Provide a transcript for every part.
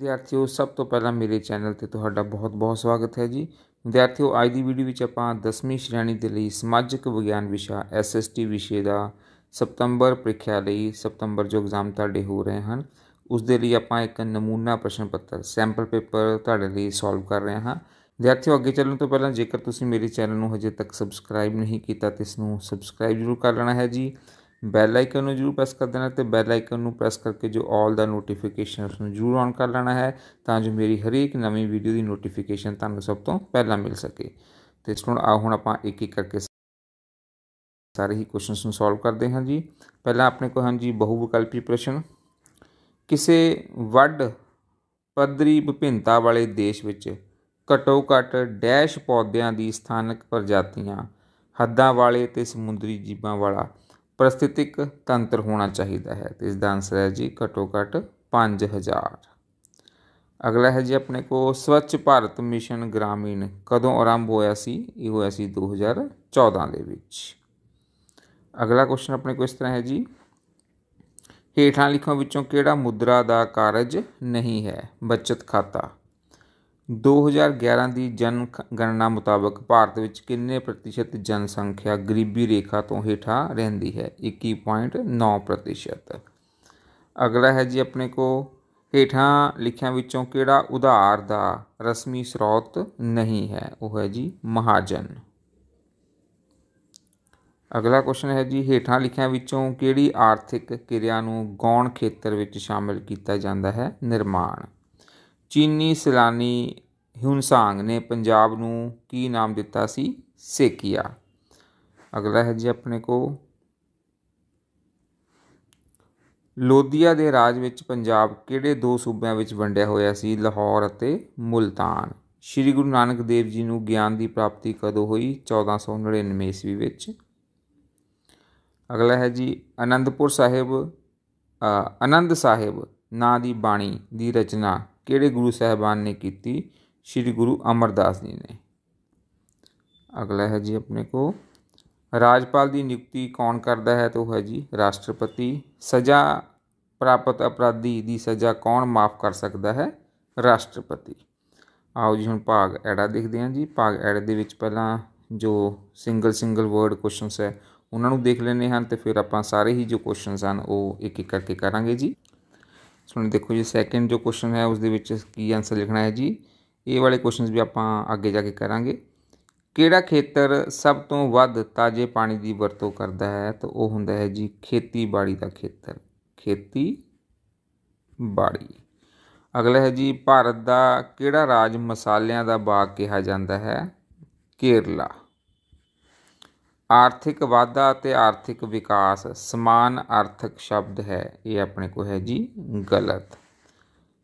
ਵਿਦਿਆਰਥੀਓ ਸਭ ਤੋਂ ਪਹਿਲਾਂ ਮੇਰੇ ਚੈਨਲ ਤੇ ਤੁਹਾਡਾ ਬਹੁਤ-ਬਹੁਤ ਸਵਾਗਤ ਹੈ ਜੀ ਵਿਦਿਆਰਥੀਓ ਅੱਜ ਦੀ ਵੀਡੀਓ ਵਿੱਚ ਆਪਾਂ 10ਵੀਂ ਸ਼੍ਰੇਣੀ ਦੇ ਲਈ ਸਮਾਜਿਕ ਵਿਗਿਆਨ ਵਿਸ਼ਾ ਐਸਐਸਟੀ ਵਿਸ਼ੇ ਦਾ ਸਤੰਬਰ ਪ੍ਰੀਖਿਆ ਲਈ ਸਤੰਬਰ ਜੋ ਐਗਜ਼ਾਮ ਤੁਹਾਡੇ ਹੋ ਰਹੇ ਹਨ ਉਸ ਦੇ ਲਈ ਆਪਾਂ ਇੱਕ ਨਮੂਨਾ ਪ੍ਰਸ਼ਨ ਪੱਤਰ ਸੈਂਪਲ ਪੇਪਰ ਤੁਹਾਡੇ ਲਈ ਸੋਲਵ ਕਰ ਰਹੇ ਹਾਂ ਵਿਦਿਆਰਥੀਓ ਅੱਗੇ ਚੱਲਣ ਤੋਂ ਪਹਿਲਾਂ ਜੇਕਰ ਤੁਸੀਂ ਮੇਰੇ ਚੈਨਲ ਨੂੰ ਹਜੇ ਤੱਕ ਸਬਸਕ੍ਰਾਈਬ ਨਹੀਂ ਕੀਤਾ ਤਾਂ ਇਸ ਨੂੰ ਸਬਸਕ੍ਰਾਈਬ ਜ਼ਰੂਰ ਕਰ ਲੈਣਾ ਹੈ ਜੀ ਬੈਲ ਆਈਕਨ ਨੂੰ ਜਰੂਰ ਪ੍ਰੈਸ ਕਰ ਦੇਣਾ ਤੇ ਬੈਲ ਆਈਕਨ ਨੂੰ ਪ੍ਰੈਸ ਕਰਕੇ ਜੋ ਆਲ ਦਾ ਨੋਟੀਫਿਕੇਸ਼ਨ ਉਸ ਨੂੰ ਜਰੂਰ ਔਨ ਕਰ ਲੈਣਾ ਹੈ ਤਾਂ ਜੋ ਮੇਰੀ ਹਰੇਕ ਨਵੀਂ ਵੀਡੀਓ ਦੀ ਨੋਟੀਫਿਕੇਸ਼ਨ ਤੁਹਾਨੂੰ ਸਭ ਤੋਂ ਪਹਿਲਾਂ ਮਿਲ ਸਕੇ ਤੇ ਸਟੂਡੈਂਟ ਆ ਹੁਣ ਆਪਾਂ ਇੱਕ ਇੱਕ ਕਰਕੇ ਸਾਰੇ ਹੀ ਕੁਐਸਚਨਸ ਨੂੰ ਸੋਲਵ ਕਰਦੇ ਹਾਂ ਜੀ ਪਹਿਲਾਂ ਆਪਣੇ ਕੋਲ ਹਨ ਜੀ ਬਹੁ ਵਿਕਲਪੀ ਪ੍ਰਸ਼ਨ ਕਿਸੇ ਵੱਡ ਪਦਰੀ ਵਿਭਿੰਨਤਾ ਵਾਲੇ ਦੇਸ਼ ਵਿੱਚ ਘਟੋ ਘਟ ਡੈਸ਼ ਪੌਦਿਆਂ ਦੀ ਸਥਾਨਕ ਪ੍ਰਜਾਤੀਆਂ ਹੱਦਾਂ ਵਾਲੇ ਤੇ ਸਮੁੰਦਰੀ ਜੀਵਾਂ ਵਾਲਾ ਪ੍ਰਸਥਿਤਿਕ ਤੰਤਰ ਹੋਣਾ ਚਾਹੀਦਾ ਹੈ ਤੇ ਇਸ ਦਾ ਆਨਸਰ ਹੈ ਜੀ ਘਟੋ ਘਟ 5000 ਅਗਲਾ ਹੈ ਜੀ ਆਪਣੇ ਕੋ ਸਵੱਛ ਭਾਰਤ ਮਿਸ਼ਨ ਗ੍ਰਾਮੀਣ ਕਦੋਂ ਆਰੰਭ ਹੋਇਆ ਸੀ ਇਹ ਹੋਇਆ ਸੀ 2014 ਦੇ ਵਿੱਚ ਅਗਲਾ ਕੁਐਸਚਨ ਆਪਣੇ ਕੋ ਇਸ ਤਰ੍ਹਾਂ ਹੈ ਜੀ ਹੇਠਾਂ ਲਿਖੋ ਵਿੱਚੋਂ ਕਿਹੜਾ ਮੁਦਰਾ ਦਾ ਕਾਰਜ ਨਹੀਂ ਹੈ ਬਚਤ ਖਾਤਾ 2011 ਦੀ ਜਨਗਣਨਾ ਮੁਤਾਬਕ ਭਾਰਤ ਵਿੱਚ ਕਿੰਨੇ ਪ੍ਰਤੀਸ਼ਤ ਜਨਸੰਖਿਆ ਗਰੀਬੀ ਰੇਖਾ ਤੋਂ ਹੇਠਾਂ ਰਹਿੰਦੀ ਹੈ 21.9 ਪ੍ਰਤੀਸ਼ਤ ਅਗਲਾ ਹੈ ਜੀ ਆਪਣੇ ਕੋ ਹੇਠਾਂ ਲਿਖਿਆਂ ਵਿੱਚੋਂ ਕਿਹੜਾ ਉਧਾਰ ਦਾ ਰਸਮੀ ਸਰੋਤ ਨਹੀਂ ਹੈ ਉਹ ਹੈ ਜੀ ਮਹਾਜਨ ਅਗਲਾ ਕੁਐਸਚਨ ਹੈ ਜੀ ਹੇਠਾਂ ਲਿਖਿਆਂ ਵਿੱਚੋਂ ਕਿਹੜੀ ਆਰਥਿਕ ਕਿਰਿਆ ਨੂੰ ਗੌਣ ਖੇਤਰ ਵਿੱਚ ਸ਼ਾਮਿਲ ਕੀਤਾ ਜਾਂਦਾ ਹੈ ਨਿਰਮਾਣ ਚੀਨੀ ਸਲਾਨੀ ਹਿਉਨਸਾਂਗ ਨੇ ਪੰਜਾਬ ਨੂੰ ਕੀ ਨਾਮ ਦਿੱਤਾ ਸੀ ਸੇਕੀਆ ਅਗਲਾ ਹੈ ਜੀ ਆਪਣੇ ਕੋ ਲੋਧੀਆ ਦੇ ਰਾਜ ਵਿੱਚ ਪੰਜਾਬ ਕਿਹੜੇ ਦੋ ਸੂਬਿਆਂ ਵਿੱਚ ਵੰਡਿਆ ਹੋਇਆ ਸੀ ਲਾਹੌਰ ਅਤੇ ਮੁਲਤਾਨ ਸ੍ਰੀ ਗੁਰੂ ਨਾਨਕ ਦੇਵ ਜੀ ਨੂੰ ਗਿਆਨ ਦੀ ਪ੍ਰਾਪਤੀ ਕਦੋਂ ਹੋਈ 1499 ਈਸਵੀ ਵਿੱਚ ਅਗਲਾ ਹੈ ਜੀ ਅਨੰਦਪੁਰ ਸਾਹਿਬ ਅਨੰਦ ਸਾਹਿਬ ਨਾਂ ਦੀ ਬਾਣੀ ਦੀ ਰਚਨਾ ਕਿਹੜੇ ਗੁਰੂ ਸਾਹਿਬਾਨ ਨੇ ਕੀਤੀ ਸ੍ਰੀ ਗੁਰੂ ਅਮਰਦਾਸ ਜੀ ਨੇ ਅਗਲਾ ਹੈ ਜੀ ਆਪਣੇ ਕੋ ਰਾਜਪਾਲ ਦੀ ਨਿਯੁਕਤੀ ਕੌਣ ਕਰਦਾ ਹੈ ਤਾਂ ਉਹ ਹੈ ਜੀ ਰਾਸ਼ਟਰਪਤੀ ਸਜ਼ਾ ਪ੍ਰਾਪਤ ਅਪਰਾਧੀ ਦੀ ਸਜ਼ਾ ਕੌਣ ਮਾਫ ਕਰ ਸਕਦਾ ਹੈ ਰਾਸ਼ਟਰਪਤੀ ਆਓ ਜੀ ਹੁਣ ਭਾਗ ਐੜਾ ਦੇਖਦੇ ਹਾਂ ਜੀ ਭਾਗ ਐੜੇ ਦੇ ਵਿੱਚ ਪਹਿਲਾਂ ਜੋ ਸਿੰਗਲ ਸਿੰਗਲ ਵਰਡ ਕੁਐਸਚਨਸ ਹੈ ਉਹਨਾਂ ਨੂੰ ਦੇਖ ਲੈਣੇ ਹਨ ਤੇ ਫਿਰ ਆਪਾਂ ਸਾਰੇ ਹੀ ਜੋ ਕੁਐਸਚਨਸ ਹਨ ਉਹ ਇੱਕ ਇੱਕ ਕਰਕੇ ਕਰਾਂਗੇ ਜੀ ਸੋ ਦੇਖੋ ਜੀ ਸੈਕਿੰਡ ਜੋ ਕੁਐਸਚਨ ਹੈ ਉਸ ਦੇ ਵਿੱਚ ਕੀ ਆਨਸਰ ਲਿਖਣਾ ਹੈ ਜੀ ਇਹ ਵਾਲੇ ਕੁਐਸਚਨਸ ਵੀ ਆਪਾਂ ਅੱਗੇ ਜਾ ਕੇ ਕਰਾਂਗੇ ਕਿਹੜਾ ਖੇਤਰ ਸਭ ਤੋਂ ਵੱਧ ਤਾਜ਼ੇ ਪਾਣੀ ਦੀ ਵਰਤੋਂ ਕਰਦਾ ਹੈ ਤਾਂ ਉਹ ਹੁੰਦਾ ਹੈ ਜੀ ਖੇਤੀਬਾੜੀ ਦਾ ਖੇਤਰ ਖੇਤੀ ਬਾੜੀ ਅਗਲਾ ਹੈ ਜੀ ਭਾਰਤ ਦਾ ਕਿਹੜਾ ਰਾਜ ਮਸਾਲਿਆਂ ਦਾ ਬਾਗ ਕਿਹਾ ਜਾਂਦਾ ਹੈ ਕੇਰਲਾ ਆਰਥਿਕ ਵਾਧਾ ਅਤੇ ਆਰਥਿਕ ਵਿਕਾਸ ਸਮਾਨ ਆਰਥਿਕ ਸ਼ਬਦ ਹੈ ਇਹ ਆਪਣੇ ਕੋ ਹੈ ਜੀ ਗਲਤ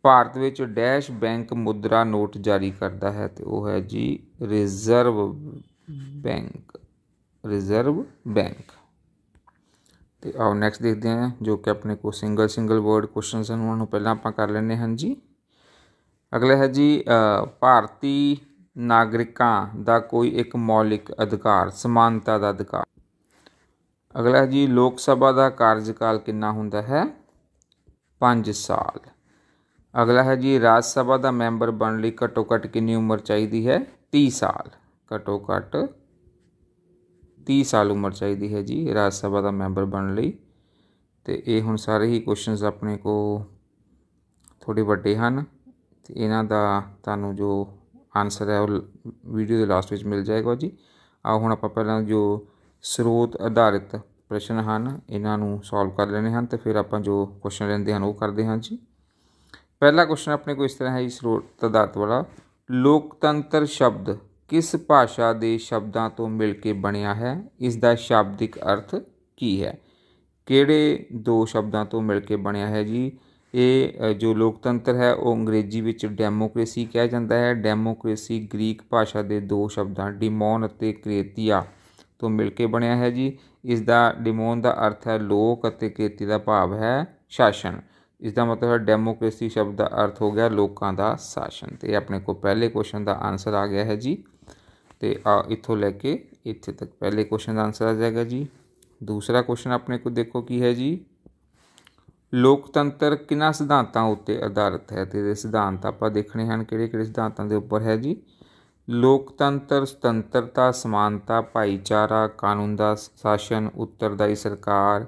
ਭਾਰਤ ਵਿੱਚ ਡੈਸ਼ ਬੈਂਕ ਮੁਦਰਾ ਨੋਟ ਜਾਰੀ ਕਰਦਾ ਹੈ ਤੇ ਉਹ ਹੈ ਜੀ ਰਿਜ਼ਰਵ ਬੈਂਕ ਰਿਜ਼ਰਵ ਬੈਂਕ ਤੇ ਆਓ ਨੈਕਸਟ ਦੇਖਦੇ ਹਾਂ ਜੋ ਕਿ ਆਪਣੇ ਕੋ ਸਿੰਗਲ ਸਿੰਗਲ ਵਰਡ ਕੁਐਸਚਨਸ ਹਨ ਉਹਨਾਂ ਨੂੰ ਪਹਿਲਾਂ ਆਪਾਂ ਕਰ ਲੈਣੇ ਹਨ ਜੀ ਅਗਲਾ ਹੈ ਜੀ ਭਾਰਤੀ ਨਾਗਰਿਕਾਂ ਦਾ ਕੋਈ ਇੱਕ ਮੌਲਿਕ ਅਧਿਕਾਰ ਸਮਾਨਤਾ ਦਾ ਅਧਿਕਾਰ ਅਗਲਾ ਜੀ ਲੋਕ ਸਭਾ ਦਾ ਕਾਰਜਕਾਲ ਕਿੰਨਾ ਹੁੰਦਾ ਹੈ 5 ਸਾਲ ਅਗਲਾ ਹੈ ਜੀ ਰਾਜ ਸਭਾ ਦਾ ਮੈਂਬਰ ਬਣਨ ਲਈ ਘੱਟੋ ਘੱਟ ਕਿੰਨੀ ਉਮਰ ਚਾਹੀਦੀ ਹੈ 30 ਸਾਲ ਘੱਟੋ ਘੱਟ 30 ਸਾਲ ਉਮਰ ਚਾਹੀਦੀ ਹੈ ਜੀ ਰਾਜ ਸਭਾ ਦਾ ਮੈਂਬਰ ਬਣਨ ਲਈ ਤੇ ਇਹ ਹੁਣ ਸਾਰੇ ਹੀ ਕੁਐਸਚਨਸ ਆਪਣੇ ਕੋ ਥੋੜੇ ਵੱਡੇ ਹਨ ਤੇ ਇਹਨਾਂ ਦਾ ਤੁਹਾਨੂੰ ਜੋ ਆਨਸਰ ਹੈ ਉਹ ਵੀਡੀਓ ਦੇ ਲਾਸਟ ਵਿੱਚ ਮਿਲ ਜਾਏਗਾ ਜੀ ਆਓ ਹੁਣ ਆਪਾਂ ਪਹਿਲਾਂ ਜੋ ਸਰੋਤ ਆਧਾਰਿਤ ਪ੍ਰਸ਼ਨ ਹਨ ਇਹਨਾਂ ਨੂੰ ਸੋਲਵ ਕਰ ਲੈਣੇ ਹਨ ਤੇ ਫਿਰ ਆਪਾਂ ਜੋ ਕੁਐਸਚਨ ਲੈਂਦੇ ਹਨ ਉਹ ਕਰਦੇ ਹਾਂ ਜੀ ਪਹਿਲਾ ਕੁਐਸਚਨ ਆਪਣੇ ਕੋਲ ਇਸ ਤਰ੍ਹਾਂ ਹੈ ਜੀ ਸਰੋਤ ਆਧਾਰਿਤ ਵਾਲਾ ਲੋਕਤੰਤਰ ਸ਼ਬਦ ਕਿਸ ਭਾਸ਼ਾ ਦੇ ਸ਼ਬਦਾਂ ਤੋਂ ਮਿਲ ਕੇ ਬਣਿਆ ਹੈ ਇਸ ਦਾ ਸ਼ਾਬਦਿਕ ਅਰਥ ਕੀ ਹੈ ਕਿਹੜੇ ਦੋ ਸ਼ਬਦਾਂ ਤੋਂ ਮਿਲ ਕੇ ਬਣਿਆ ਹੈ ਜੀ ਇਹ ਜੋ ਲੋਕਤੰਤਰ ਹੈ ਉਹ ਅੰਗਰੇਜ਼ੀ ਵਿੱਚ ਡੈਮੋਕ੍ਰੇਸੀ ਕਿਹਾ ਜਾਂਦਾ ਹੈ ਡੈਮੋਕ੍ਰੇਸੀ ਗ੍ਰੀਕ ਭਾਸ਼ਾ ਦੇ ਦੋ ਸ਼ਬਦਾਂ ਡਿਮੋਨ ਅਤੇ ਕ੍ਰੇਤੀਆ ਤੋਂ ਮਿਲ ਕੇ ਬਣਿਆ ਹੈ ਜੀ ਇਸ ਦਾ ਡਿਮੋਨ ਦਾ ਅਰਥ ਹੈ ਲੋਕ ਅਤੇ ਕ੍ਰੇਤੀ ਦਾ ਭਾਵ ਹੈ ਸ਼ਾਸਨ ਇਸ ਦਾ ਮਤਲਬ ਹੈ ਡੈਮੋਕ੍ਰੇਸੀ ਸ਼ਬਦ ਦਾ ਅਰਥ ਹੋ ਗਿਆ ਲੋਕਾਂ ਦਾ ਸ਼ਾਸਨ ਤੇ ਆਪਣੇ ਕੋਲ ਪਹਿਲੇ ਕੁਐਸਚਨ ਦਾ ਆਨਸਰ ਆ ਗਿਆ ਹੈ ਜੀ ਤੇ ਆ ਇੱਥੋਂ ਲੈ ਕੇ ਇੱਥੇ ਤੱਕ ਪਹਿਲੇ ਕੁਐਸਚਨ ਦਾ ਆਨਸਰ ਆ ਜਾਏਗਾ ਜੀ ਦੂਸਰਾ ਕੁਐਸਚਨ ਆਪਣੇ ਕੋਲ ਦੇਖੋ ਕੀ ਹੈ ਜੀ ਲੋਕਤੰਤਰ ਕਿਨਾਂ ਸਿਧਾਂਤਾਂ ਉੱਤੇ ਆਧਾਰਿਤ ਹੈ ਤੇ ਇਹਦੇ ਸਿਧਾਂਤ ਆਪਾਂ ਦੇਖਣੇ ਹਨ ਕਿਹੜੇ ਕਿਹੜੇ ਸਿਧਾਂਤਾਂ ਦੇ ਉੱਪਰ ਹੈ ਜੀ ਲੋਕਤੰਤਰ ਸੁਤੰਤਰਤਾ ਸਮਾਨਤਾ ਭਾਈਚਾਰਾ ਕਾਨੂੰਨ ਦਾ ਸ਼ਾਸਨ ਉੱਤਰਦਾਈ ਸਰਕਾਰ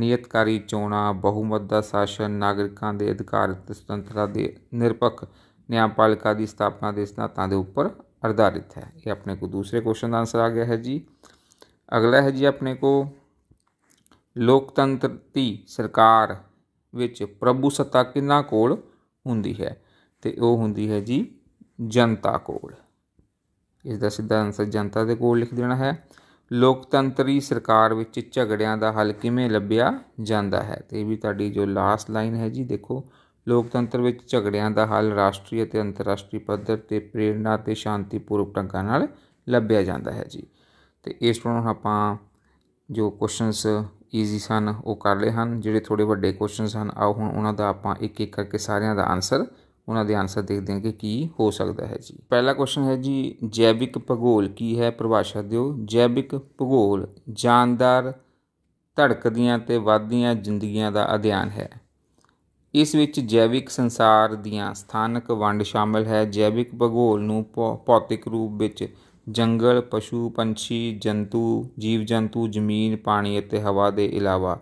ਨਿਯਤਕਾਰੀ ਚੋਣਾਂ ਬਹੁਮਤ ਦਾ ਸ਼ਾਸਨ ਨਾਗਰਿਕਾਂ ਦੇ ਅਧਿਕਾਰ ਤੇ ਸੁਤੰਤਰਤਾ ਦੇ ਨਿਰਪੱਖ ਨਿਆਂਪਾਲਿਕਾ ਦੀ ਸਥਾਪਨਾ ਦੇ ਸਿਧਾਂਤਾਂ ਦੇ ਉੱਪਰ ਆਧਾਰਿਤ ਹੈ ਇਹ ਆਪਣੇ ਕੋ ਦੂਸਰੇ ਕੁਐਸਚਨ ਦਾ ਆਨਸਰ ਆ ਗਿਆ ਹੈ ਜੀ ਅਗਲਾ ਹੈ ਜੀ ਆਪਣੇ ਕੋ ਲੋਕਤੰਤਰ ਦੀ ਸਰਕਾਰ ਵਿੱਚ ਪ੍ਰਭੂ ਸੱਤਾ ਕਿੰਨਾ ਕੋਲ ਹੁੰਦੀ ਹੈ ਤੇ ਉਹ ਹੁੰਦੀ ਹੈ ਜੀ ਜਨਤਾ ਕੋਲ ਇਸ ਦਾ ਸਿੱਧਾ ਅੰਸਰ ਜਨਤਾ ਦੇ ਕੋਲ ਲਿਖ ਦੇਣਾ ਹੈ ਲੋਕਤੰਤਰੀ ਸਰਕਾਰ ਵਿੱਚ ਝਗੜਿਆਂ ਦਾ ਹੱਲ ਕਿਵੇਂ ਲੱਭਿਆ ਜਾਂਦਾ ਹੈ ਤੇ ਇਹ ਵੀ ਤੁਹਾਡੀ ਜੋ ਲਾਸਟ ਲਾਈਨ ਹੈ ਜੀ ਦੇਖੋ ਲੋਕਤੰਤਰ ਵਿੱਚ ਝਗੜਿਆਂ ਦਾ ਹੱਲ ਰਾਸ਼ਟਰੀ ਅਤੇ ਅੰਤਰਰਾਸ਼ਟਰੀ ਪੱਧਰ ਤੇ ਪ੍ਰੇਰਣਾ ਤੇ ਸ਼ਾਂਤੀਪੂਰਵਕ ਢੰਗਾਂ ਨਾਲ ਲੱਭਿਆ ਜਾਂਦਾ ਹੈ ਜੀ ਤੇ ਇਸ ਤੋਂ ਆਪਾਂ ਜੋ ਕੁਐਸਚਨਸ ਈਜ਼ੀ ਸਨ ਉਹ ਕਰ ਲਏ ਹਨ ਜਿਹੜੇ ਥੋੜੇ ਵੱਡੇ ਕੁਐਸਚਨ ਹਨ ਆਓ ਹੁਣ ਉਹਨਾਂ ਦਾ ਆਪਾਂ ਇੱਕ ਇੱਕ ਕਰਕੇ ਸਾਰਿਆਂ ਦਾ ਆਨਸਰ ਉਹਨਾਂ ਦੇ ਆਨਸਰ ਦੇਖਦੇ ਹਾਂ ਕਿ ਕੀ ਹੋ ਸਕਦਾ ਹੈ ਜੀ ਪਹਿਲਾ ਕੁਐਸਚਨ ਹੈ ਜੀ ਜੈਵਿਕ ਭੂਗੋਲ ਕੀ ਹੈ ਪਰਿਭਾਸ਼ਾ ਦਿਓ ਜੈਵਿਕ ਭੂਗੋਲ ਜਾਨਦਾਰ ਧੜਕਦੀਆਂ ਤੇ ਵੱਧਦੀਆਂ ਜ਼ਿੰਦਗੀਆਂ ਦਾ ਅਧਿਐਨ ਹੈ ਇਸ ਵਿੱਚ ਜੈਵਿਕ ਸੰਸਾਰ ਦੀਆਂ ਸਥਾਨਕ ਵੰਡ ਸ਼ਾਮਲ ਹੈ ਜੈਵਿਕ ਭੂਗੋਲ ਨੂੰ ਭੌਤਿਕ ਰੂਪ ਵਿੱਚ ਜੰਗਲ ਪਸ਼ੂ ਪੰਛੀ ਜੰਤੂ ਜੀਵ ਜੰਤੂ ਜ਼ਮੀਨ ਪਾਣੀ ਅਤੇ ਹਵਾ ਦੇ ਇਲਾਵਾ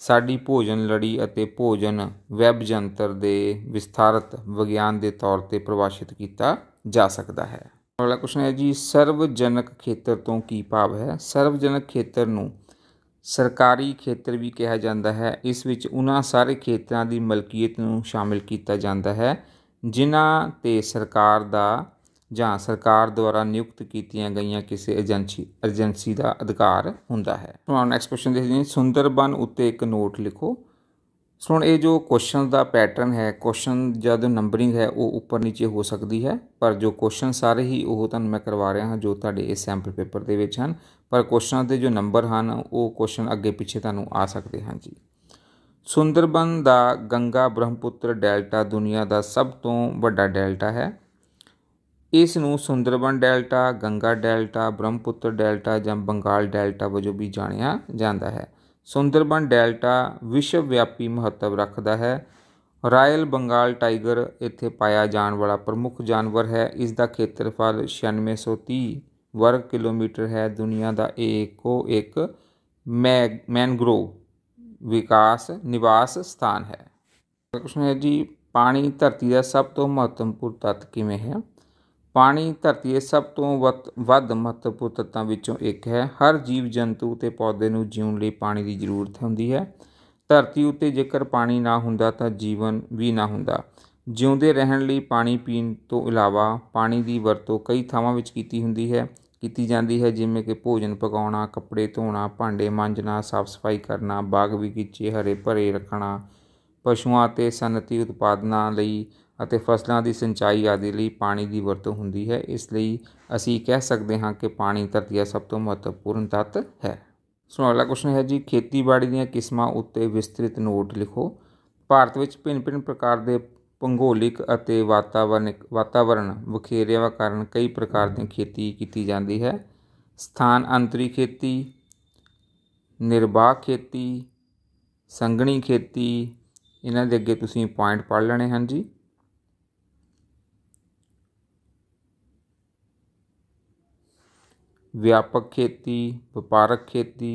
ਸਾਡੀ ਭੋਜਨ ਲੜੀ ਅਤੇ ਭੋਜਨ ਵੈੱਬ ਜੰਤਰ ਦੇ ਵਿਸਥਾਰਤ ਵਿਗਿਆਨ ਦੇ ਤੌਰ ਤੇ ਪ੍ਰਵਾਸ਼ਿਤ ਕੀਤਾ ਜਾ ਸਕਦਾ ਹੈ ਅਗਲਾ ਕੁਸ਼ਨ ਹੈ ਜੀ ਸਰਵਜਨਕ ਖੇਤਰ ਤੋਂ ਕੀ ਭਾਵ ਹੈ ਸਰਵਜਨਕ ਖੇਤਰ ਨੂੰ ਸਰਕਾਰੀ ਖੇਤਰ ਵੀ ਕਿਹਾ ਜਾਂਦਾ ਹੈ ਇਸ ਵਿੱਚ ਉਹਨਾਂ ਸਾਰੇ ਖੇਤਰਾਂ ਦੀ ਮਲਕੀਅਤ ਨੂੰ ਸ਼ਾਮਿਲ ਕੀਤਾ ਜਾਂਦਾ ਹੈ ਜਿਨ੍ਹਾਂ ਤੇ ਸਰਕਾਰ ਦਾ ਜਾਂ ਸਰਕਾਰ ਦੁਆਰਾ ਨਿਯੁਕਤ ਕੀਤੀਆਂ ਗਈਆਂ ਕਿਸੇ ਏਜੰਸੀ ਏਜੰਸੀ ਦਾ ਅਧਿਕਾਰ ਹੁੰਦਾ ਹੈ ਹੁਣ ਨੈਕਸਟ ਕੁਐਸਚਨ ਦੇਖਦੇ ਹਾਂ ਸੁੰਦਰਬਨ ਉੱਤੇ ਇੱਕ ਨੋਟ ਲਿਖੋ ਹੁਣ ਇਹ ਜੋ ਕੁਐਸਚਨ ਦਾ ਪੈਟਰਨ ਹੈ ਕੁਐਸਚਨ ਜਦ ਨੰਬਰਿੰਗ ਹੈ ਉਹ ਉੱਪਰ ਨੀਚੇ ਹੋ ਸਕਦੀ ਹੈ ਪਰ ਜੋ ਕੁਐਸਚਨ ਸਾਰੇ ਹੀ ਉਹ ਤੁਹਾਨੂੰ ਮੈਂ ਕਰਵਾ ਰਿਹਾ ਹਾਂ ਜੋ ਤੁਹਾਡੇ ਇਸ ਸੈਂਪਲ ਪੇਪਰ ਦੇ ਵਿੱਚ ਹਨ ਪਰ ਕੁਐਸਚਨਾਂ ਦੇ ਜੋ ਨੰਬਰ ਹਨ ਉਹ ਕੁਐਸਚਨ ਅੱਗੇ ਪਿੱਛੇ ਤੁਹਾਨੂੰ ਆ ਸਕਦੇ ਹਨ ਜੀ ਸੁੰਦਰਬਨ ਦਾ ਗੰਗਾ ਬ੍ਰਹਮਪੁੱਤਰ ਡੈਲਟਾ ਦੁਨੀਆ ਦਾ ਸਭ ਤੋਂ ਵੱਡਾ ਡੈਲਟਾ ਹੈ ਇਸ ਨੂੰ Sundarban delta Ganga delta Brahmaputra delta ਜਾਂ ਬੰਗਾਲ ਡੈਲਟਾ ਵਜੋਂ ਵੀ ਜਾਣਿਆ ਜਾਂਦਾ ਹੈ ਸੁੰਦਰਬਨ ਡੈਲਟਾ ਵਿਸ਼ਵ ਵਿਆਪੀ ਮਹੱਤਵ ਰੱਖਦਾ ਹੈ ਰਾਇਲ ਬੰਗਾਲ ਟਾਈਗਰ ਇੱਥੇ ਪਾਇਆ ਜਾਣ ਵਾਲਾ ਪ੍ਰਮੁੱਖ ਜਾਨਵਰ ਹੈ ਇਸ ਦਾ ਖੇਤਰਫਲ 9630 ਵਰਗ ਕਿਲੋਮੀਟਰ ਹੈ ਦੁਨੀਆ ਦਾ ਏਕੋ ਇੱਕ ਮੈਨਗ੍ਰੋਵ ਵਿਕਾਸ ਨਿਵਾਸ ਸਥਾਨ ਹੈ ਪ੍ਰਸ਼ਨ ਹੈ ਜੀ ਪਾਣੀ ਧਰਤੀ ਦਾ ਸਭ ਤੋਂ ਮਹੱਤਵਪੂਰਨ ਤੱਤ ਕਿਵੇਂ ਹੈ ਪਾਣੀ ਧਰਤੀ ਦੇ ਸਭ ਤੋਂ ਵੱਧ ਮਹੱਤਵਪੂਰਨ ਤੱਤਾਂ ਵਿੱਚੋਂ ਇੱਕ ਹੈ ਹਰ ਜੀਵ ਜੰਤੂ ਤੇ ਪੌਦੇ ਨੂੰ ਜਿਉਣ ਲਈ ਪਾਣੀ ਦੀ ਜ਼ਰੂਰਤ ਹੁੰਦੀ ਹੈ ਧਰਤੀ ਉੱਤੇ ਜੇਕਰ ਪਾਣੀ ਨਾ ਹੁੰਦਾ ਤਾਂ ਜੀਵਨ ਵੀ ਨਾ ਹੁੰਦਾ ਜਿਉਂਦੇ ਰਹਿਣ ਲਈ ਪਾਣੀ ਪੀਣ ਤੋਂ ਇਲਾਵਾ ਪਾਣੀ ਦੀ ਵਰਤੋਂ ਕਈ ਥਾਵਾਂ ਵਿੱਚ ਕੀਤੀ ਹੁੰਦੀ ਹੈ ਕੀਤੀ ਜਾਂਦੀ ਹੈ ਜਿਵੇਂ ਕਿ ਭੋਜਨ ਪਕਾਉਣਾ ਕੱਪੜੇ ਧੋਣਾ ਭਾਂਡੇ ਮਾਂਜਣਾ ਸਾਫ਼ ਸਫਾਈ ਕਰਨਾ ਬਾਗ ਬਗੀਚੇ ਹਰੇ ਭਰੇ ਰੱਖਣਾ ਪਸ਼ੂਆਂ ਅਤੇ ਸਨਅਤੀ ਉਤਪਾਦਨਾਂ ਲਈ ਅਤੇ ਫਸਲਾਂ ਦੀ ਸਿੰਚਾਈ ਆਦਿ ਲਈ ਪਾਣੀ ਦੀ ਵਰਤੋਂ ਹੁੰਦੀ ਹੈ ਇਸ ਲਈ ਅਸੀਂ ਕਹਿ ਸਕਦੇ ਹਾਂ ਕਿ ਪਾਣੀ ਧਰਤੀ ਦਾ ਸਭ ਤੋਂ ਮਹੱਤਵਪੂਰਨ ਤੱਤ ਹੈ ਸੋ ਅਗਲਾ ਕੁਸ਼ਨ ਹੈ ਜੀ ਖੇਤੀਬਾੜੀ ਦੀਆਂ ਕਿਸਮਾਂ ਉੱਤੇ ਵਿਸਤ੍ਰਿਤ ਨੋਟ ਲਿਖੋ ਭਾਰਤ ਵਿੱਚ ਭਿੰਨ-ਭਿੰਨ ਪ੍ਰਕਾਰ ਦੇ ਭੂਗੋਲਿਕ ਅਤੇ ਵਾਤਾਵਰਣਿਕ ਵਾਤਾਵਰਣ ਵਖੇਰਿਆਂ ਕਾਰਨ ਕਈ ਪ੍ਰਕਾਰ ਦੀ ਖੇਤੀ ਕੀਤੀ ਜਾਂਦੀ ਹੈ ਸਥਾਨ ਅੰਤਰੀ ਖੇਤੀ ਨਿਰਵਾਹ ਖੇਤੀ ਸੰਗਣੀ ਖੇਤੀ ਇਹਨਾਂ ਦੇ ਅੱਗੇ ਤੁਸੀਂ ਪੁਆਇੰਟ ਪੜ ਲੈਣੇ ਹਨ ਜੀ ਵਿਆਪਕ ਖੇਤੀ ਵਪਾਰਕ ਖੇਤੀ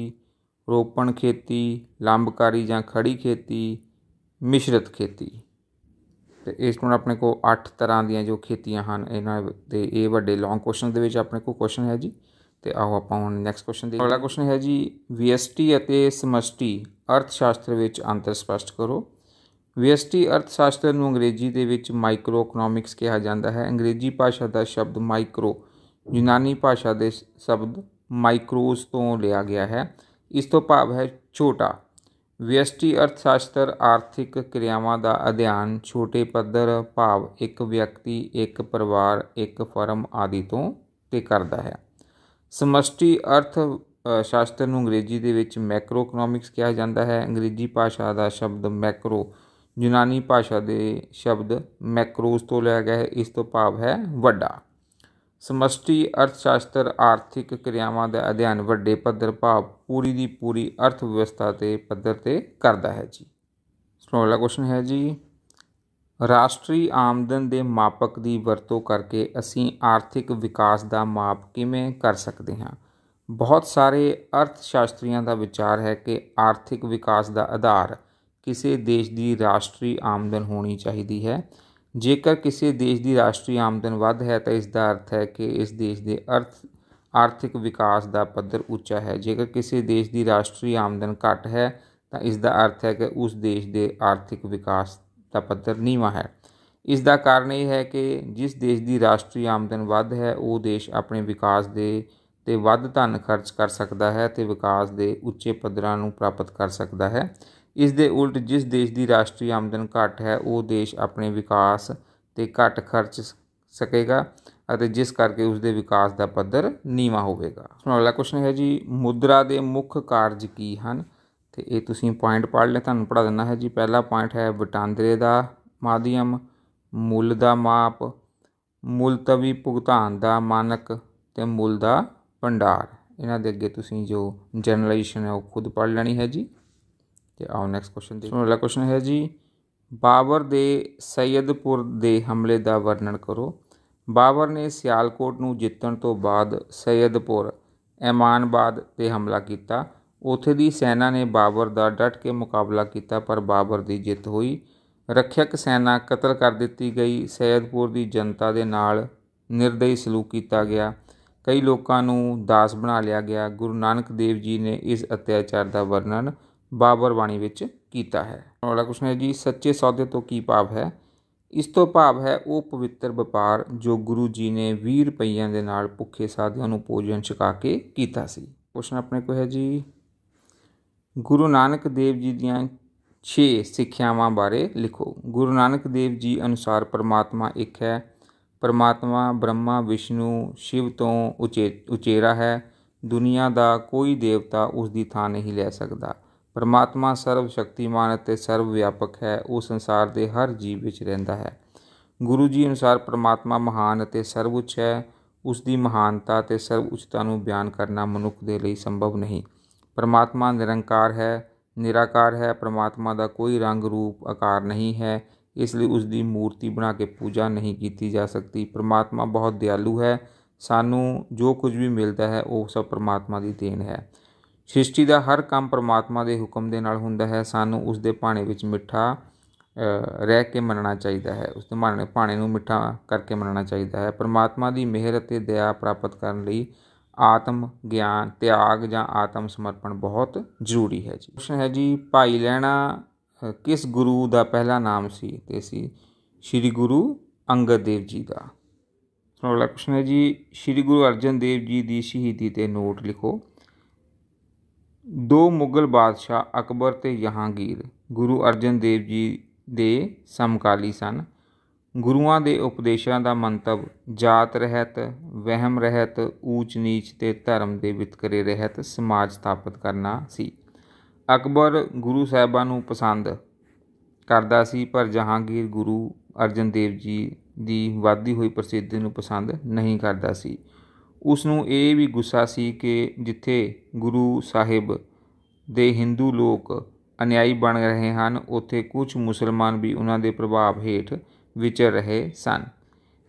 ਰੋਪਣ ਖੇਤੀ ਲੰਬਕਾਰੀ ਜਾਂ ਖੜੀ ਖੇਤੀ ਮਿਸ਼ਰਤ ਖੇਤੀ ਤੇ ਇਸ ਤੋਂ ਆਪਣੇ ਕੋਲ 8 ਤਰ੍ਹਾਂ ਦੀਆਂ ਜੋ ਖੇਤੀਆਂ ਹਨ ਇਹਨਾਂ ਦੇ ਇਹ ਵੱਡੇ ਲੌਂਗ ਕੁਐਸਚਨ ਦੇ ਵਿੱਚ ਆਪਣੇ ਕੋਲ ਕੁਐਸਚਨ ਹੈ ਜੀ ਤੇ ਆਓ ਆਪਾਂ ਹੁਣ ਨੈਕਸਟ ਕੁਐਸਚਨ ਦੇ ਅਗਲਾ ਕੁਐਸਚਨ ਹੈ ਜੀ ਵੀਐਸਟੀ ਅਤੇ ਸਮਸ਼ਟੀ ਅਰਥ ਸ਼ਾਸਤਰ ਵਿੱਚ ਅੰਤਰ ਸਪਸ਼ਟ ਕਰੋ ਵੀਐਸਟੀ ਅਰਥ ਸ਼ਾਸਤਰ ਨੂੰ ਅੰਗਰੇਜ਼ੀ ਦੇ ਵਿੱਚ ਮਾਈਕਰੋ ਇਕਨੋਮਿਕਸ ਕਿਹਾ ਜਾਂਦਾ ਹੈ ਅੰਗਰੇਜ਼ੀ ਭਾਸ਼ਾ ਦਾ ਸ਼ਬਦ ਮਾਈਕਰੋ ਯੂਨਾਨੀ ਭਾਸ਼ਾ ਦੇ ਸ਼ਬਦ ਮਾਈਕਰੋਸ ਤੋਂ ਲਿਆ ਗਿਆ ਹੈ ਇਸ ਤੋਂ ਭਾਵ ਹੈ ਛੋਟਾ ਵਿਅਸ਼ਟੀ ਅਰਥ ਸ਼ਾਸਤਰ ਆਰਥਿਕ ਕਿਰਿਆਵਾਂ ਦਾ ਅਧਿਐਨ ਛੋਟੇ ਪੱਧਰ ਭਾਵ ਇੱਕ ਵਿਅਕਤੀ ਇੱਕ ਪਰਿਵਾਰ ਇੱਕ ਫਰਮ ਆਦਿ ਤੋਂ ਤੇ ਕਰਦਾ ਹੈ ਸਮਸ਼ਟੀ ਅਰਥ ਸ਼ਾਸਤਰ ਨੂੰ ਅੰਗਰੇਜ਼ੀ ਦੇ ਵਿੱਚ ਮੈਕਰੋ ਇਕਨੋਮਿਕਸ ਕਿਹਾ ਜਾਂਦਾ ਹੈ ਅੰਗਰੇਜ਼ੀ ਭਾਸ਼ਾ ਦਾ ਸ਼ਬਦ ਮੈਕਰੋ ਯੂਨਾਨੀ ਭਾਸ਼ਾ ਦੇ ਸ਼ਬਦ ਮੈਕਰੋਸ ਤੋਂ ਲਿਆ ਗਿਆ ਹੈ ਇਸ ਤੋਂ ਭਾਵ ਹੈ ਵੱਡਾ ਸਮਸ਼ਟੀ ਅਰਥ ਸ਼ਾਸਤਰ ਆਰਥਿਕ ਕਿਰਿਆਵਾਂ ਦਾ ਅਧਿਐਨ ਵੱਡੇ ਪੱਧਰ ਭਾਵ ਪੂਰੀ ਦੀ ਪੂਰੀ ਅਰਥ ਵਿਵਸਥਾ ਤੇ ਪੱਧਰ ਤੇ ਕਰਦਾ ਹੈ ਜੀ ਸੋ ਅਗਲਾ ਕੁਐਸਚਨ ਹੈ ਜੀ ਰਾਸ਼ਟਰੀ ਆਮਦਨ ਦੇ ਮਾਪਕ ਦੀ ਵਰਤੋਂ ਕਰਕੇ ਅਸੀਂ ਆਰਥਿਕ ਵਿਕਾਸ ਦਾ ਮਾਪ ਕਿਵੇਂ ਕਰ ਸਕਦੇ ਹਾਂ ਬਹੁਤ ਸਾਰੇ ਅਰਥ ਸ਼ਾਸਤਰੀਆਂ ਦਾ ਵਿਚਾਰ ਹੈ ਕਿ ਆਰਥਿਕ ਵਿਕਾਸ ਦਾ ਆਧਾਰ ਕਿਸੇ ਦੇਸ਼ ਦੀ ਰਾਸ਼ਟਰੀ ਆਮਦਨ ਹੋਣੀ ਚਾਹੀਦੀ ਹੈ ਜੇਕਰ ਕਿਸੇ ਦੇਸ਼ ਦੀ ਰਾਸ਼ਟਰੀ ਆਮਦਨ ਵੱਧ ਹੈ ਤਾਂ ਇਸ ਦਾ ਅਰਥ ਹੈ ਕਿ ਇਸ ਦੇਸ਼ ਦੇ ਅਰਥ ਆਰਥਿਕ ਵਿਕਾਸ ਦਾ ਪੱਧਰ ਉੱਚਾ ਹੈ ਜੇਕਰ ਕਿਸੇ ਦੇਸ਼ ਦੀ ਰਾਸ਼ਟਰੀ ਆਮਦਨ ਘੱਟ ਹੈ ਤਾਂ ਇਸ ਦਾ ਅਰਥ ਹੈ ਕਿ ਉਸ ਦੇਸ਼ ਦੇ ਆਰਥਿਕ ਵਿਕਾਸ ਦਾ ਪੱਧਰ ਨੀਵਾਂ ਹੈ ਇਸ ਦਾ ਕਾਰਨ ਇਹ ਹੈ ਕਿ ਜਿਸ ਦੇਸ਼ ਦੀ ਰਾਸ਼ਟਰੀ ਆਮਦਨ ਵੱਧ ਹੈ ਉਹ ਦੇਸ਼ ਆਪਣੇ ਵਿਕਾਸ ਦੇ ਤੇ ਵੱਧ ਧਨ ਖਰਚ ਕਰ ਸਕਦਾ ਹੈ ਤੇ ਵਿਕਾਸ ਦੇ ਉੱਚੇ ਪੱਧਰਾਂ ਨੂੰ ਪ੍ਰਾਪਤ ਕਰ ਸਕਦਾ ਹੈ ਇਸ ਦੇ ਉਲਟ ਜਿਸ ਦੇਸ਼ ਦੀ ਰਾਸ਼ਟਰੀ ਆਮਦਨ ਘੱਟ ਹੈ ਉਹ ਦੇਸ਼ ਆਪਣੇ ਵਿਕਾਸ 'ਤੇ ਘੱਟ ਖਰਚ ਸਕੇਗਾ ਅਤੇ ਜਿਸ ਕਰਕੇ ਉਸ ਦੇ ਵਿਕਾਸ ਦਾ ਪੱਧਰ ਨੀਵਾ ਹੋਵੇਗਾ ਹੁਣ ਅਗਲਾ ਕੁਐਸਚਨ ਹੈ ਜੀ ਮੁਦਰਾ ਦੇ ਮੁੱਖ ਕਾਰਜ ਕੀ ਹਨ ਤੇ ਇਹ ਤੁਸੀਂ ਪੁਆਇੰਟ ਪੜ੍ਹ ਲੈ ਤੁਹਾਨੂੰ ਪੜਾ ਦੇਣਾ ਹੈ ਜੀ ਪਹਿਲਾ ਪੁਆਇੰਟ ਹੈ ਵਟਾਂਦਰੇ ਦਾ ਮਾਧਿਅਮ ਮੁੱਲ ਦਾ ਮਾਪ ਮੁਲਤਵੀ ਭੁਗਤਾਨ ਦਾ ਮਾਨਕ ਤੇ ਮੁੱਲ ਦਾ ਭੰਡਾਰ ਇਹਨਾਂ ਦੇ ਅੱਗੇ ਤੁਸੀਂ ਜੋ ਜਨਰਲਾਈਜੇਸ਼ਨ ਹੈ ਉਹ ਖੁਦ ਪੜ੍ਹ ਲੈਣੀ ਹੈ ਜੀ ਤੇ ਆਓ ਨੈਕਸਟ ਕੁਐਸਚਨ ਦੇਖੋ ਅਗਲਾ ਕੁਐਸਚਨ ਹੈ ਜੀ ਬਾਬਰ ਦੇ ਸੈਯਦਪੁਰ ਦੇ ਹਮਲੇ ਦਾ ਵਰਣਨ ਕਰੋ ਬਾਬਰ ਨੇ ਸਿਆਲਕੋਟ ਨੂੰ ਜਿੱਤਣ ਤੋਂ ਬਾਅਦ ਸੈਯਦਪੁਰ ਐਮਾਨਬਾਦ ਤੇ ਹਮਲਾ ਕੀਤਾ ਉਥੇ ਦੀ ਸੈਨਾ ਨੇ ਬਾਬਰ ਦਾ ਡਟ ਕੇ ਮੁਕਾਬਲਾ ਕੀਤਾ ਪਰ ਬਾਬਰ ਦੀ ਜਿੱਤ ਹੋਈ ਰੱਖਿਅਕ ਸੈਨਾ ਕਤਲ ਕਰ ਦਿੱਤੀ ਗਈ ਸੈਯਦਪੁਰ ਦੀ ਜਨਤਾ ਦੇ ਨਾਲ ਨਿਰਦਈ ਸਲੂਕ ਕੀਤਾ ਗਿਆ ਕਈ ਲੋਕਾਂ ਨੂੰ ਦਾਸ ਬਣਾ ਲਿਆ ਗਿਆ ਗੁਰੂ ਨਾਨਕ ਦੇਵ ਜੀ ਨੇ ਇਸ ਅਤਿਆਚਾਰ ਦਾ ਵਰਣਨ ਬਾਬਰ ਬਾਣੀ ਵਿੱਚ ਕੀਤਾ ਹੈ ਅਗਲਾ ਕੁਸ਼ਨ ਹੈ ਜੀ ਸੱਚੇ ਸੌਦੇ ਤੋਂ ਕੀ ਭਾਵ ਹੈ ਇਸ ਤੋਂ ਭਾਵ ਹੈ ਉਹ ਪਵਿੱਤਰ ਵਪਾਰ ਜੋ ਗੁਰੂ ਜੀ ਨੇ 20 ਰੁਪਈਆਂ ਦੇ ਨਾਲ ਭੁੱਖੇ ਸਾਧਿਆਂ ਨੂੰ ਭੋਜਨ ਛਕਾ ਕੇ ਕੀਤਾ ਸੀ ਕੁਸ਼ਨ ਆਪਣੇ ਕੋ ਹੈ ਜੀ ਗੁਰੂ ਨਾਨਕ ਦੇਵ ਜੀ ਦੀਆਂ 6 ਸਿੱਖਿਆਵਾਂ ਬਾਰੇ ਲਿਖੋ ਗੁਰੂ ਨਾਨਕ ਦੇਵ ਜੀ ਅਨੁਸਾਰ ਪਰਮਾਤਮਾ ਇੱਕ ਹੈ ਪਰਮਾਤਮਾ ਬ੍ਰਹਮਾ ਵਿਸ਼ਨੂੰ ਸ਼ਿਵ ਤੋਂ ਉਚੇਰਾ ਹੈ ਦੁਨੀਆ ਦਾ ਕੋਈ ਦੇਵਤਾ ਉਸ ਦੀ ਥਾਂ ਨਹੀਂ ਲੈ ਸਕਦਾ ਪਰਮਾਤਮਾ ਸਰਵ ਸ਼ਕਤੀਮਾਨ ਅਤੇ ਸਰਵ ਵਿਆਪਕ ਹੈ ਉਹ ਸੰਸਾਰ ਦੇ ਹਰ ਜੀਵ ਵਿੱਚ ਰਹਿੰਦਾ ਹੈ ਗੁਰੂ ਜੀ ਅਨੁਸਾਰ ਪਰਮਾਤਮਾ ਮਹਾਨ ਅਤੇ ਸਰਵਉੱਚ ਹੈ ਉਸ ਦੀ ਮਹਾਨਤਾ ਅਤੇ ਸਰਵਉੱਚਤਾ ਨੂੰ ਬਿਆਨ ਕਰਨਾ ਮਨੁੱਖ ਦੇ ਲਈ ਸੰਭਵ ਨਹੀਂ ਪਰਮਾਤਮਾ ਨਿਰੰਕਾਰ ਹੈ ਨਿਰਾਕਾਰ ਹੈ ਪਰਮਾਤਮਾ ਦਾ ਕੋਈ ਰੰਗ ਰੂਪ ਆਕਾਰ ਨਹੀਂ ਹੈ ਇਸ ਲਈ ਉਸ ਦੀ ਮੂਰਤੀ ਬਣਾ ਕੇ ਪੂਜਾ ਨਹੀਂ ਕੀਤੀ ਜਾ ਸਕਦੀ ਪਰਮਾਤਮਾ ਬਹੁਤ ਦਿਆਲੂ ਹੈ ਸਾਨੂੰ ਜੋ ਕੁਝ ਵੀ ਮਿਲਦਾ ਹੈ ਉਹ ਸਭ ਪਰਮਾਤਮਾ ਦੀ ਦੇਣ ਹੈ ਸ੍ਰਿਸ਼ਟੀ ਦਾ ਹਰ ਕੰਮ ਪਰਮਾਤਮਾ ਦੇ ਹੁਕਮ ਦੇ ਨਾਲ ਹੁੰਦਾ ਹੈ ਸਾਨੂੰ ਉਸ ਦੇ ਭਾਣੇ ਵਿੱਚ ਮਿੱਠਾ ਰਹਿ ਕੇ ਮੰਨਣਾ ਚਾਹੀਦਾ ਹੈ ਉਸ ਦੇ ਭਾਣੇ ਭਾਣੇ ਨੂੰ ਮਿੱਠਾ ਕਰਕੇ ਮੰਨਣਾ ਚਾਹੀਦਾ ਹੈ ਪਰਮਾਤਮਾ ਦੀ ਮਿਹਰ ਅਤੇ ਦਇਆ ਪ੍ਰਾਪਤ ਕਰਨ ਲਈ ਆਤਮ ਗਿਆਨ ਤਿਆਗ ਜਾਂ ਆਤਮ ਸਮਰਪਣ ਬਹੁਤ ਜ਼ਰੂਰੀ ਹੈ ਜੀ ਪ੍ਰਸ਼ਨ ਹੈ ਜੀ ਭਾਈ ਲੈਣਾ ਕਿਸ ਗੁਰੂ ਦਾ ਪਹਿਲਾ ਨਾਮ ਸੀ ਤੇ ਸੀ ਸ੍ਰੀ ਗੁਰੂ ਅੰਗਦ ਦੇਵ ਜੀ ਦਾ ਅਗਲਾ ਪ੍ਰਸ਼ਨ ਹੈ ਜੀ ਸ੍ਰੀ ਗੁਰੂ ਅਰਜਨ ਦੇਵ ਜੀ ਦੀ ਸ਼ਹੀਦੀ ਤੇ ਨੋਟ ਲਿਖੋ ਦੋ ਮੁਗਲ ਬਾਦਸ਼ਾਹ ਅਕਬਰ ਤੇ ਜਹਾਂਗੀਰ ਗੁਰੂ ਅਰਜਨ ਦੇਵ ਜੀ ਦੇ ਸਮਕਾਲੀ ਸਨ ਗੁਰੂਆਂ ਦੇ ਉਪਦੇਸ਼ਾਂ ਦਾ ਮੰਤਵ ਜਾਤ ਰਹਿਤ ਵਹਿਮ ਰਹਿਤ ਊਚ ਨੀਚ ਤੇ ਧਰਮ ਦੇ ਵਿਤਕਰੇ ਰਹਿਤ ਸਮਾਜ ਸਥਾਪਿਤ ਕਰਨਾ ਸੀ ਅਕਬਰ ਗੁਰੂ ਸਾਹਿਬਾਂ ਨੂੰ ਪਸੰਦ ਕਰਦਾ ਸੀ ਪਰ ਜਹਾਂਗੀਰ ਗੁਰੂ ਅਰਜਨ ਦੇਵ ਜੀ ਦੀ ਵਾਦੀ ਹੋਈ ਪ੍ਰਸਿੱਧੀ ਨੂੰ ਪਸੰਦ ਨਹੀਂ ਕਰਦਾ ਸੀ ਉਸ ਨੂੰ ਇਹ ਵੀ ਗੁੱਸਾ ਸੀ ਕਿ ਜਿੱਥੇ ਗੁਰੂ ਸਾਹਿਬ ਦੇ ਹਿੰਦੂ ਲੋਕ ਅਨਿਆਈ ਬਣ ਰਹੇ ਹਨ ਉੱਥੇ ਕੁਝ ਮੁਸਲਮਾਨ ਵੀ ਉਹਨਾਂ ਦੇ ਪ੍ਰਭਾਵ ਹੇਠ ਵਿਚਰ ਰਹੇ ਸਨ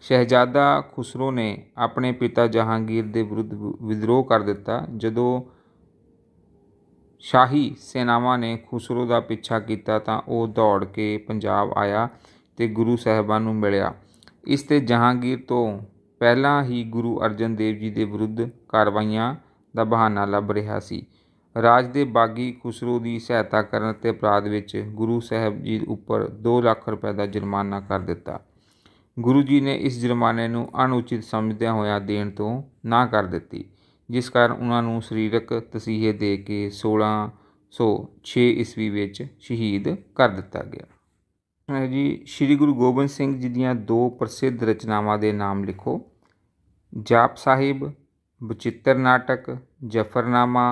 ਸ਼ਹਿਜ਼ਾਦਾ ਖੁਸਰੋ ਨੇ ਆਪਣੇ ਪਿਤਾ ਜਹਾਂਗੀਰ ਦੇ ਵਿਰੁੱਧ ਵਿਦਰੋਹ ਕਰ ਦਿੱਤਾ ਜਦੋਂ ਸ਼ਾਹੀ ਸੈਨਾਵਾਂ ਨੇ ਖੁਸਰੋ ਦਾ ਪਿੱਛਾ ਕੀਤਾ ਤਾਂ ਉਹ ਦੌੜ ਕੇ ਪੰਜਾਬ ਆਇਆ ਤੇ ਗੁਰੂ ਸਾਹਿਬਾਨ ਨੂੰ ਮਿਲਿਆ ਇਸ ਤੇ ਜਹਾਂਗੀਰ ਤੋਂ ਪਹਿਲਾਂ ਹੀ ਗੁਰੂ ਅਰਜਨ ਦੇਵ ਜੀ ਦੇ ਵਿਰੁੱਧ ਕਾਰਵਾਈਆਂ ਦਾ ਬਹਾਨਾ ਲੱਭ ਰਿਹਾ ਸੀ ਰਾਜ ਦੇ ਬਾਗੀ ਖੁਸਰੋ ਦੀ ਸਹਾਇਤਾ ਕਰਨ ਤੇ ਅਪਰਾਧ ਵਿੱਚ ਗੁਰੂ ਸਾਹਿਬ ਜੀ ਉੱਪਰ 2 ਲੱਖ ਰੁਪਏ ਦਾ ਜੁਰਮਾਨਾ ਕਰ ਦਿੱਤਾ ਗੁਰੂ ਜੀ ਨੇ ਇਸ ਜੁਰਮਾਨੇ ਨੂੰ ਅਣਉਚਿਤ ਸਮਝਦਿਆਂ ਹੋਇਆਂ ਦੇਣ ਤੋਂ ਨਾ ਕਰ ਦਿੱਤੀ ਜਿਸ ਕਾਰਨ ਉਹਨਾਂ ਨੂੰ ਸਰੀਰਕ ਤਸੀਹੇ ਦੇ ਕੇ 1606 ਈਸਵੀ ਵਿੱਚ ਸ਼ਹੀਦ ਕਰ ਦਿੱਤਾ ਗਿਆ ਜੀ ਸ੍ਰੀ ਗੁਰੂ ਗੋਬਿੰਦ ਸਿੰਘ ਜੀ ਦੀਆਂ ਦੋ ਪ੍ਰਸਿੱਧ ਰਚਨਾਵਾਂ ਦੇ ਨਾਮ ਲਿਖੋ ਜਾਪ ਸਾਹਿਬ ਬਚਿੱਤਰ ਨਾਟਕ ਜਫਰਨਾਮਾ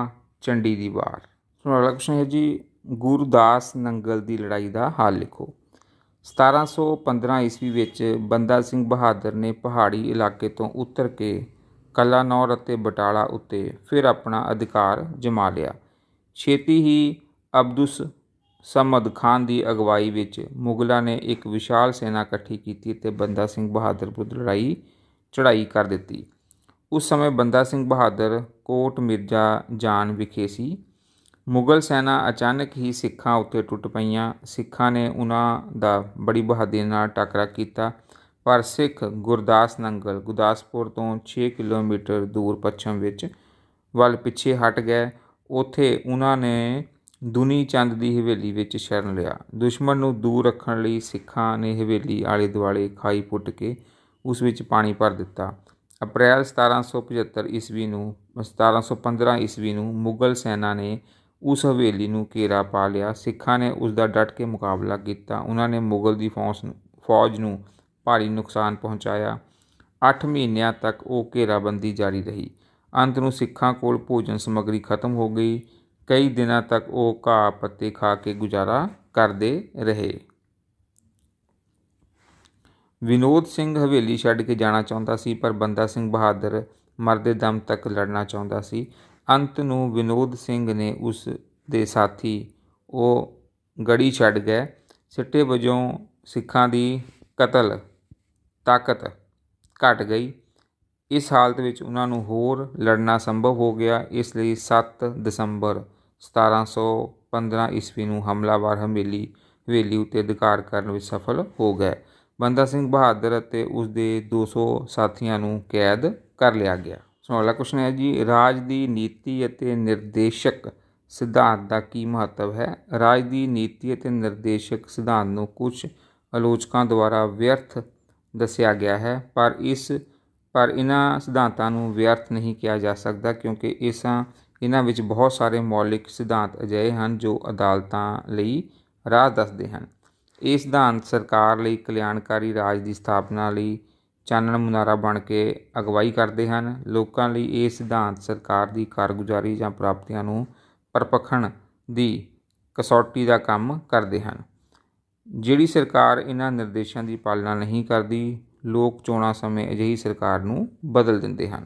ਚੰਡੀ ਦੀ ਵਾਰ ਸੋ ਅਗਲਾ ਕੁਐਸਚਨ ਹੈ ਜੀ ਗੁਰਦਾਸ ਨੰਗਲ ਦੀ ਲੜਾਈ ਦਾ ਹਾਲ ਲਿਖੋ 1715 ਈਸਵੀ ਵਿੱਚ ਬੰਦਾ ਸਿੰਘ ਬਹਾਦਰ ਨੇ ਪਹਾੜੀ ਇਲਾਕੇ ਤੋਂ ਉੱਤਰ ਕੇ ਕਲਾਨੌਰ ਅਤੇ ਬਟਾਲਾ ਉੱਤੇ ਫਿਰ ਆਪਣਾ ਅਧਿਕਾਰ ਜਮਾ ਲਿਆ ਛੇਤੀ ਹੀ ਅਬਦੁਸ ਸਮਦ ਖਾਨ ਦੀ ਅਗਵਾਈ ਵਿੱਚ ਮੁਗਲਾਂ ਨੇ ਇੱਕ ਵਿਸ਼ਾਲ ਸੈਨਾ ਇਕੱਠੀ ਕੀਤੀ ਤੇ ਬੰਦਾ ਸਿੰਘ ਬਹਾਦਰ ਵਿਰੁੱਧ ਲੜਾਈ ਚੜਾਈ ਕਰ ਦਿੱਤੀ ਉਸ ਸਮੇਂ ਬੰਦਾ ਸਿੰਘ ਬਹਾਦਰ ਕੋਟ ਮਿਰਜ਼ਾ ਜਾਨ ਵਿਖੇ ਸੀ ਮੁਗਲ ਸੈਨਾ ਅਚਾਨਕ ਹੀ ਸਿੱਖਾਂ ਉੱਤੇ ਟੁੱਟ ਪਈਆਂ ਸਿੱਖਾਂ ਨੇ ਉਹਨਾਂ ਦਾ ਬੜੀ ਬਹਾਦਰੀ ਨਾਲ ਟਕਰਾ ਕੀਤਾ ਪਰ ਸਿੱਖ ਗੁਰਦਾਸ ਨੰਗਲ ਗੁਰਦਾਸਪੁਰ ਤੋਂ 6 ਕਿਲੋਮੀਟਰ ਦੂਰ ਪੱਛਮ ਵਿੱਚ ਵੱਲ ਪਿੱਛੇ ਹਟ ਗਏ ਉੱਥੇ ਉਹਨਾਂ ਨੇ ਦੁਨੀ ਚੰਦ ਦੀ ਹਵੇਲੀ ਵਿੱਚ ਸ਼ਰਨ ਲਿਆ ਦੁਸ਼ਮਣ ਨੂੰ ਦੂਰ ਰੱਖਣ ਲਈ ਸਿੱਖਾਂ ਨੇ ਹਵੇਲੀ ਆਲੇ ਦੁਆਲੇ ਖਾਈ ਪੁੱਟ ਕੇ ਉਸ ਵਿੱਚ ਪਾਣੀ ਭਰ ਦਿੱਤਾ ਅਪ੍ਰੈਲ 1775 ਈਸਵੀ ਨੂੰ 1715 ਈਸਵੀ ਨੂੰ ਮੁਗਲ ਸੈਨਾ ਨੇ ਉਸ ਹਵੇਲੀ ਨੂੰ ਘੇਰਾ ਪਾ ਲਿਆ ਸਿੱਖਾਂ ਨੇ ਉਸ ਦਾ ਡਟ ਕੇ ਮੁਕਾਬਲਾ ਕੀਤਾ ਉਹਨਾਂ ਨੇ ਮੁਗਲ ਦੀ ਫੌਜ ਨੂੰ ਭਾਰੀ ਨੁਕਸਾਨ ਪਹੁੰਚਾਇਆ 8 ਮਹੀਨਿਆਂ ਤੱਕ ਉਹ ਘੇਰਾਬੰਦੀ ਜਾਰੀ ਰਹੀ ਅੰਤ ਨੂੰ ਸਿੱਖਾਂ ਕੋਲ ਭੋਜਨ ਸਮੱਗਰੀ ਖਤਮ ਹੋ ਗਈ ਕਈ ਦਿਨਾਂ ਤੱਕ ਉਹ ਘਾਹ ਪੱਤੇ ਖਾ ਕੇ ਗੁਜ਼ਾਰਾ ਕਰਦੇ ਰਹੇ ਵਿਨੋਦ ਸਿੰਘ ਹਵੇਲੀ ਛੱਡ ਕੇ ਜਾਣਾ ਚਾਹੁੰਦਾ ਸੀ ਪਰ ਬੰਦਾ ਸਿੰਘ ਬਹਾਦਰ ਮਰਦੇ ਦਮ ਤੱਕ ਲੜਨਾ ਚਾਹੁੰਦਾ ਸੀ ਅੰਤ ਨੂੰ ਵਿਨੋਦ ਸਿੰਘ ਨੇ ਉਸ ਦੇ ਸਾਥੀ ਉਹ ਗੜੀ ਛੱਡ ਗਏ ਸਿੱਟੇ ਵਜੋਂ ਸਿੱਖਾਂ ਦੀ ਕਤਲ ਤਾਕਤ ਘਟ ਗਈ ਇਸ ਹਾਲਤ ਵਿੱਚ ਉਹਨਾਂ ਨੂੰ ਹੋਰ ਲੜਨਾ ਸੰਭਵ ਹੋ ਗਿਆ ਇਸ ਲਈ 7 ਦਸੰਬਰ 1715 ਈਸਵੀ ਨੂੰ ਹਮਲਾਵਰ ਹਵੇਲੀ ਹਵੇਲੀ ਉਤੇ ਅਧਿਕਾਰ ਕਰਨ ਵਿੱਚ ਸਫਲ ਹੋ ਗਏ ਬੰਦਾ ਸਿੰਘ ਬਹਾਦਰ ਅਤੇ ਉਸ ਦੇ 200 ਸਾਥੀਆਂ ਨੂੰ ਕੈਦ ਕਰ ਲਿਆ ਗਿਆ ਸੋ ਅਗਲਾ ਕੁਸ਼ਨ ਹੈ ਜੀ ਰਾਜ ਦੀ ਨੀਤੀ ਅਤੇ ਨਿਰਦੇਸ਼ਕ ਸਿਧਾਂਤ ਦਾ ਕੀ ਮਹੱਤਵ ਹੈ ਰਾਜ ਦੀ ਨੀਤੀ ਅਤੇ ਨਿਰਦੇਸ਼ਕ ਸਿਧਾਂਤ ਨੂੰ ਕੁਝ ਆਲੋਚਕਾਂ ਦੁਆਰਾ ਵਿਅਰਥ ਦੱਸਿਆ ਗਿਆ ਹੈ ਪਰ ਇਸ ਪਰ ਇਹਨਾਂ ਸਿਧਾਂਤਾਂ ਨੂੰ ਵਿਅਰਥ ਨਹੀਂ ਕਿਹਾ ਜਾ ਸਕਦਾ ਕਿਉਂਕਿ ਇਸਾਂ ਇਹਨਾਂ ਵਿੱਚ ਬਹੁਤ ਸਾਰੇ ਮੌਲਿਕ ਸਿਧਾਂਤ ਅਜਿਹੇ ਹਨ ਜੋ ਅਦਾਲਤਾਂ ਲਈ ਰਾਹ ਦੱਸਦੇ ਹਨ ਇਹ ਸਿਧਾਂਤ ਸਰਕਾਰ ਲਈ ਕਲਿਆਣਕਾਰੀ ਰਾਜ ਦੀ ਸਥਾਪਨਾ ਲਈ ਚਾਨਣ ਮੁਨਾਰਾ ਬਣ ਕੇ ਅਗਵਾਈ ਕਰਦੇ ਹਨ ਲੋਕਾਂ ਲਈ ਇਹ ਸਿਧਾਂਤ ਸਰਕਾਰ ਦੀ ਕਾਰਗੁਜ਼ਾਰੀ ਜਾਂ ਪ੍ਰਾਪਤੀਆਂ ਨੂੰ ਪਰਪਖਣ ਦੀ ਕਸੌਟੀ ਦਾ ਕੰਮ ਕਰਦੇ ਹਨ ਜਿਹੜੀ ਸਰਕਾਰ ਇਹਨਾਂ ਨਿਰਦੇਸ਼ਾਂ ਦੀ ਪਾਲਣਾ ਨਹੀਂ ਕਰਦੀ ਲੋਕ ਚੋਣਾਂ ਸਮੇਂ ਅਜਿਹੀ ਸਰਕਾਰ ਨੂੰ ਬਦਲ ਦਿੰਦੇ ਹਨ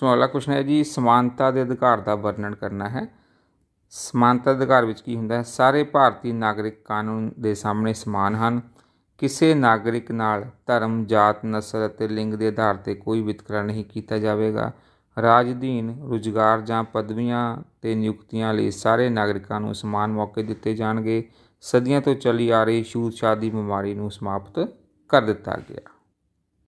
ਸੋ ਅਗਲਾ ਹੈ ਜੀ ਸਮਾਨਤਾ ਦੇ ਅਧਿਕਾਰ ਦਾ ਵਰਣਨ ਕਰਨਾ ਹੈ ਸਮਾਨਤਾ ਅਧਿਕਾਰ ਵਿੱਚ ਕੀ ਹੁੰਦਾ ਹੈ ਸਾਰੇ ਭਾਰਤੀ ਨਾਗਰਿਕ ਕਾਨੂੰਨ ਦੇ ਸਾਹਮਣੇ ਸਮਾਨ ਹਨ ਕਿਸੇ ਨਾਗਰਿਕ ਨਾਲ ਧਰਮ ਜਾਤ ਨਸਲ ਅਤੇ ਲਿੰਗ ਦੇ ਆਧਾਰ ਤੇ ਕੋਈ ਵਿਤਕਰਾ ਨਹੀਂ ਕੀਤਾ ਜਾਵੇਗਾ ਰਾਜ ਅਧੀਨ ਰੁਜ਼ਗਾਰ ਜਾਂ ਪਦਵੀਆਂ ਤੇ ਨਿਯੁਕਤੀਆਂ ਲਈ ਸਾਰੇ ਨਾਗਰਿਕਾਂ ਨੂੰ ਸਮਾਨ ਮੌਕੇ ਦਿੱਤੇ ਜਾਣਗੇ ਸਦੀਆਂ ਤੋਂ ਚੱਲੀ ਆ ਰਹੀ ਛੂਤਛਾਤ ਸ਼ਾਦੀ ਬਿਮਾਰੀ ਨੂੰ ਸਮਾਪਤ ਕਰ ਦਿੱਤਾ ਗਿਆ